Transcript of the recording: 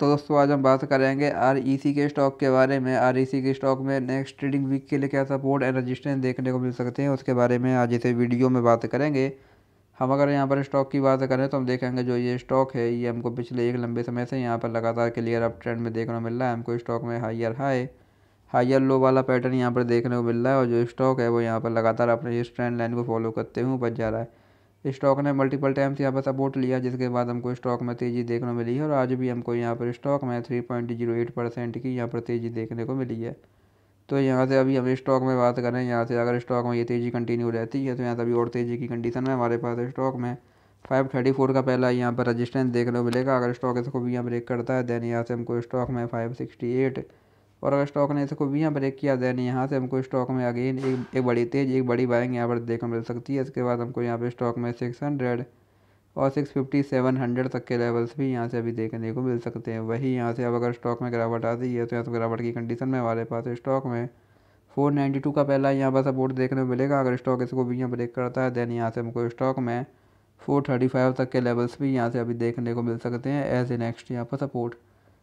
तो दोस्तों आज हम बात करेंगे आर ई सी के स्टॉक के बारे में आर ई सी के स्टॉक में नेक्स्ट ट्रेडिंग वीक के लिए क्या सपोर्ट एंड रजिस्ट्रेंस देखने को मिल सकते हैं उसके बारे में आज इसे वीडियो में बात करेंगे हम अगर यहाँ पर स्टॉक की बात करें तो हम देखेंगे जो ये स्टॉक है ये हमको पिछले एक लंबे समय से यहाँ पर लगातार क्लियर अप ट्रेंड में देखने को मिल रहा है हमको स्टॉक में हाइयर हाई हाइयर लो वाला पैटर्न यहाँ पर देखने को मिल रहा है और जो स्टॉक है वो यहाँ पर लगातार अपने इस ट्रेंड लाइन को फॉलो करते हुए ऊपर जा रहा है स्टॉक ने मल्टीपल टाइम्स यहाँ पर सपोर्ट लिया जिसके बाद हमको स्टॉक में तेज़ी देखने को मिली है और आज भी हमको यहाँ पर स्टॉक में three point zero eight percent की यहाँ पर तेज़ी देखने को मिली है तो यहाँ से अभी हम स्टॉक में बात करें यहाँ से अगर स्टॉक में ये तेज़ी कंटिन्यू रहती है तो यहाँ से अभी और तेज़ी की कंडीशन है हमारे पास स्टॉक में फाइव थर्टी फोर का पहला यहाँ पर रजिस्टेंस देखने को मिलेगा अगर स्टॉक इसको भी यहाँ ब्रेक करता है देन यहाँ से हमको स्टॉक में फाइव सिक्सटी एट और अगर स्टॉक ने इसको भी यहाँ ब्रेक किया देन यहाँ से हमको स्टॉक में अगेन एक एक बड़ी तेज एक बड़ी बाइंग यहाँ पर देखने मिल सकती है इसके बाद हमको यहाँ पर स्टॉक में सिक्स हंड्रेड और सिक्स फिफ्टी सेवन हंड्रेड तक के लेवल्स भी यहाँ से अभी देखने को मिल सकते हैं वही यहाँ से अब अगर स्टॉक में गिरावट आती है तो यहाँ से गिरावट की कंडीशन में हमारे पास स्टॉक में फोर नाइन्टी टू का पहला यहाँ पर सपोर्ट देखने को मिलेगा अगर स्टॉक इसको भी यहाँ ब्रेक करता है देन यहाँ से हमको स्टॉक में फोर थर्टी फाइव तक के लेवल्स भी यहाँ से अभी देखने को मिल सकते हैं एज ए नेक्स्ट यहाँ पर सपोर्ट